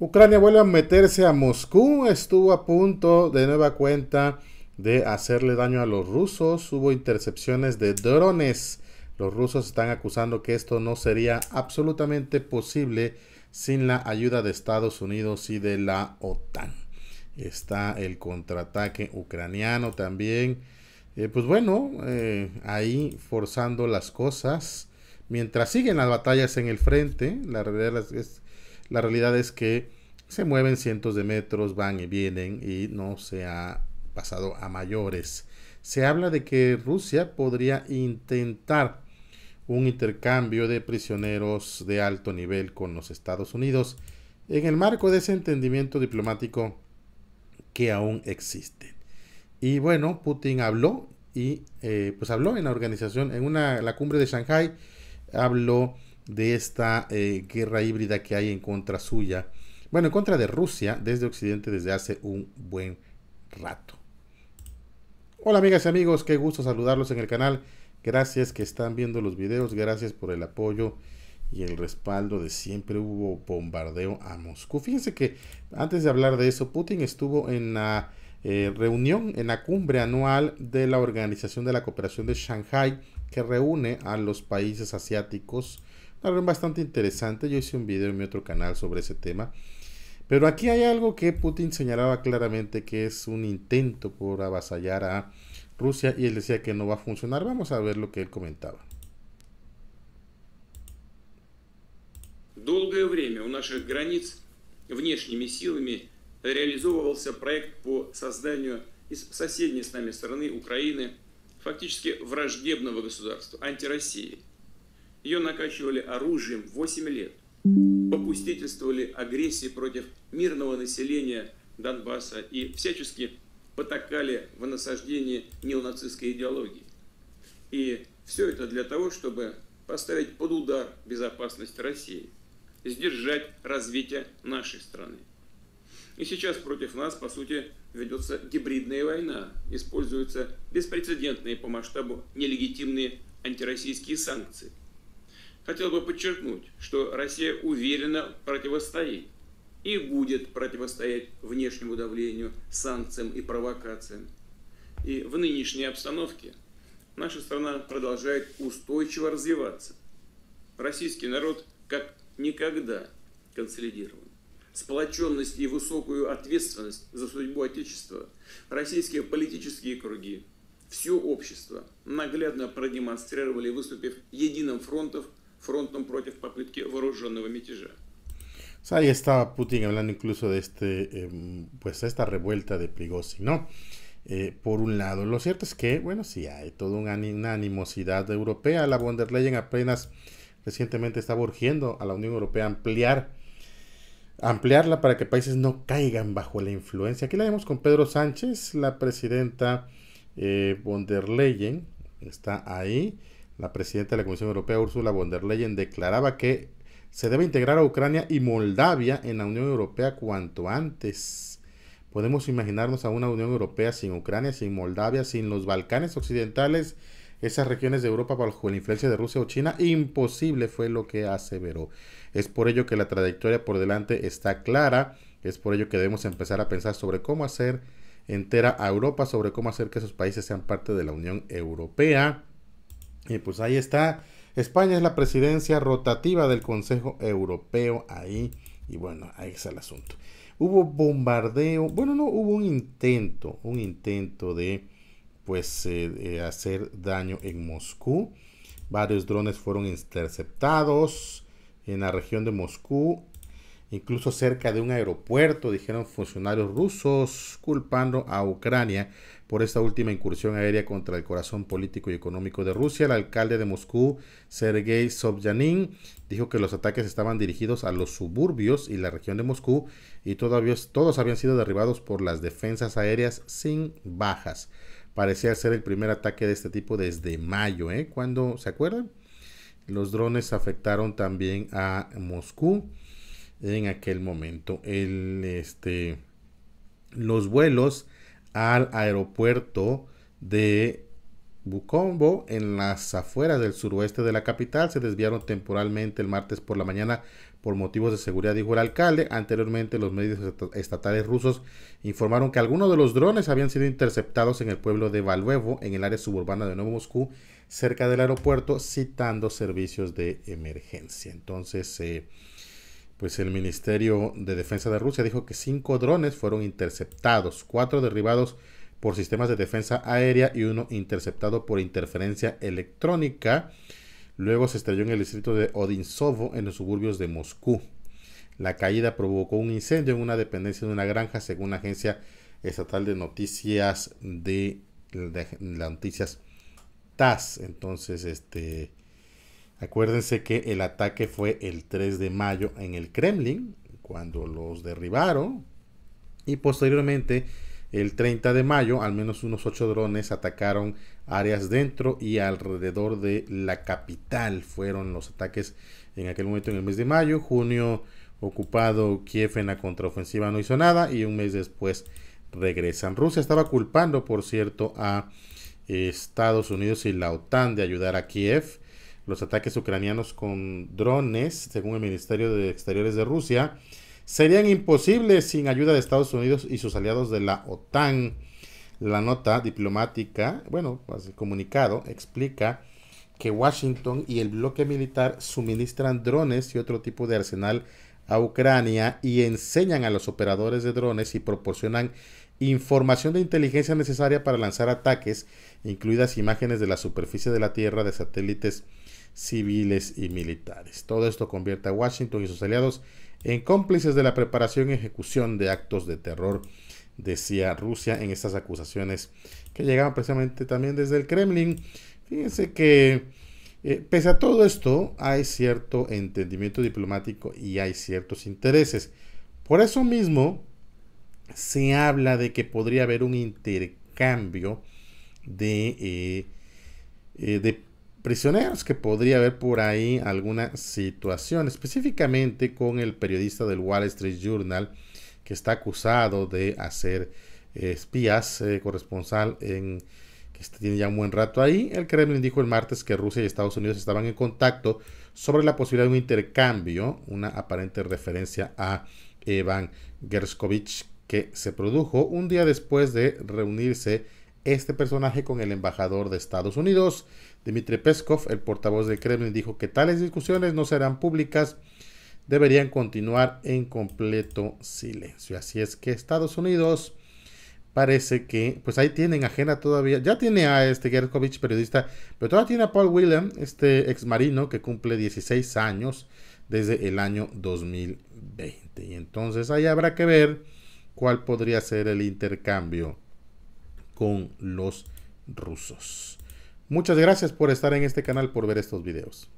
Ucrania vuelve a meterse a Moscú, estuvo a punto de nueva cuenta de hacerle daño a los rusos, hubo intercepciones de drones. Los rusos están acusando que esto no sería absolutamente posible sin la ayuda de Estados Unidos y de la OTAN. Está el contraataque ucraniano también. Eh, pues bueno, eh, ahí forzando las cosas. Mientras siguen las batallas en el frente, la realidad es la realidad es que se mueven cientos de metros, van y vienen y no se ha pasado a mayores. Se habla de que Rusia podría intentar un intercambio de prisioneros de alto nivel con los Estados Unidos en el marco de ese entendimiento diplomático que aún existe. Y bueno, Putin habló y eh, pues habló en la organización, en una, la cumbre de Shanghai, habló de esta eh, guerra híbrida que hay en contra suya, bueno, en contra de Rusia desde Occidente desde hace un buen rato. Hola amigas y amigos, qué gusto saludarlos en el canal. Gracias que están viendo los videos, gracias por el apoyo y el respaldo de siempre hubo bombardeo a Moscú. Fíjense que antes de hablar de eso, Putin estuvo en la eh, reunión, en la cumbre anual de la Organización de la Cooperación de Shanghai, que reúne a los países asiáticos reunión bastante interesante. Yo hice un video en mi otro canal sobre ese tema. Pero aquí hay algo que Putin señalaba claramente que es un intento por avasallar a Rusia y él decía que no va a funcionar. Vamos a ver lo que él comentaba. Долгое время у наших границ внешними силами реализовывался проект по созданию из соседней с нами страны Украины фактически враждебного государства, антироссии – Ее накачивали оружием 8 лет. Попустительствовали агрессии против мирного населения Донбасса и всячески потакали в насаждении неонацистской идеологии. И все это для того, чтобы поставить под удар безопасность России, сдержать развитие нашей страны. И сейчас против нас, по сути, ведется гибридная война. Используются беспрецедентные по масштабу нелегитимные антироссийские санкции – хотел бы подчеркнуть, что Россия уверенно противостоит и будет противостоять внешнему давлению, санкциям и провокациям. И в нынешней обстановке наша страна продолжает устойчиво развиваться. Российский народ как никогда консолидирован. Сплоченность и высокую ответственность за судьбу Отечества российские политические круги, все общество наглядно продемонстрировали, выступив единым фронтом Fronton против попытки вооруженного мятежа. O sea, ahí estaba Putin hablando incluso de este, em, pues esta revuelta de Prigozhin, ¿no? Eh, por un lado, lo cierto es que, bueno, sí hay toda una animosidad europea. La von der Leyen apenas recientemente estaba urgiendo a la Unión Europea ampliar ampliarla para que países no caigan bajo la influencia. Aquí la vemos con Pedro Sánchez, la presidenta eh, von der Leyen está ahí la presidenta de la Comisión Europea, Ursula von der Leyen, declaraba que se debe integrar a Ucrania y Moldavia en la Unión Europea cuanto antes. Podemos imaginarnos a una Unión Europea sin Ucrania, sin Moldavia, sin los Balcanes Occidentales, esas regiones de Europa bajo la influencia de Rusia o China. Imposible fue lo que aseveró. Es por ello que la trayectoria por delante está clara. Es por ello que debemos empezar a pensar sobre cómo hacer entera a Europa, sobre cómo hacer que esos países sean parte de la Unión Europea. Y pues ahí está. España es la presidencia rotativa del Consejo Europeo ahí. Y bueno, ahí está el asunto. Hubo bombardeo, bueno, no, hubo un intento, un intento de pues eh, hacer daño en Moscú. Varios drones fueron interceptados en la región de Moscú incluso cerca de un aeropuerto, dijeron funcionarios rusos, culpando a Ucrania por esta última incursión aérea contra el corazón político y económico de Rusia. El alcalde de Moscú, Sergei Sobyanin, dijo que los ataques estaban dirigidos a los suburbios y la región de Moscú y todavía todos habían sido derribados por las defensas aéreas sin bajas. Parecía ser el primer ataque de este tipo desde mayo, ¿eh? Cuando, ¿se acuerdan? Los drones afectaron también a Moscú en aquel momento. El, este, los vuelos al aeropuerto de Bukombo en las afueras del suroeste de la capital, se desviaron temporalmente el martes por la mañana por motivos de seguridad, dijo el alcalde. Anteriormente, los medios estatales rusos informaron que algunos de los drones habían sido interceptados en el pueblo de Valuevo, en el área suburbana de Nuevo Moscú, cerca del aeropuerto, citando servicios de emergencia. Entonces, se eh, pues el Ministerio de Defensa de Rusia dijo que cinco drones fueron interceptados, cuatro derribados por sistemas de defensa aérea y uno interceptado por interferencia electrónica. Luego se estrelló en el distrito de Odinsovo, en los suburbios de Moscú. La caída provocó un incendio en una dependencia de una granja, según la agencia estatal de noticias de, noticias TAS. Entonces, este, Acuérdense que el ataque fue el 3 de mayo en el Kremlin, cuando los derribaron. Y posteriormente, el 30 de mayo, al menos unos 8 drones atacaron áreas dentro y alrededor de la capital. Fueron los ataques en aquel momento en el mes de mayo. Junio ocupado Kiev en la contraofensiva no hizo nada y un mes después regresan. Rusia estaba culpando, por cierto, a Estados Unidos y la OTAN de ayudar a Kiev los ataques ucranianos con drones, según el Ministerio de Exteriores de Rusia, serían imposibles sin ayuda de Estados Unidos y sus aliados de la OTAN. La nota diplomática, bueno, pues, el comunicado, explica que Washington y el bloque militar suministran drones y otro tipo de arsenal a Ucrania y enseñan a los operadores de drones y proporcionan información de inteligencia necesaria para lanzar ataques, incluidas imágenes de la superficie de la Tierra de satélites civiles y militares. Todo esto convierte a Washington y sus aliados en cómplices de la preparación y ejecución de actos de terror, decía Rusia en estas acusaciones que llegaban precisamente también desde el Kremlin. Fíjense que eh, pese a todo esto, hay cierto entendimiento diplomático y hay ciertos intereses. Por eso mismo, se habla de que podría haber un intercambio de, eh, eh, de prisioneros, que podría haber por ahí alguna situación, específicamente con el periodista del Wall Street Journal, que está acusado de hacer espías, eh, corresponsal en que este tiene ya un buen rato ahí. El Kremlin dijo el martes que Rusia y Estados Unidos estaban en contacto sobre la posibilidad de un intercambio, una aparente referencia a Evan Gerskovich, que se produjo un día después de reunirse este personaje con el embajador de Estados Unidos. Dmitry Peskov, el portavoz de Kremlin, dijo que tales discusiones no serán públicas, deberían continuar en completo silencio. Así es que Estados Unidos parece que, pues ahí tienen ajena todavía, ya tiene a este Gerkovich periodista, pero todavía tiene a Paul William, este ex marino que cumple 16 años desde el año 2020. Y entonces ahí habrá que ver cuál podría ser el intercambio con los rusos. Muchas gracias por estar en este canal, por ver estos videos.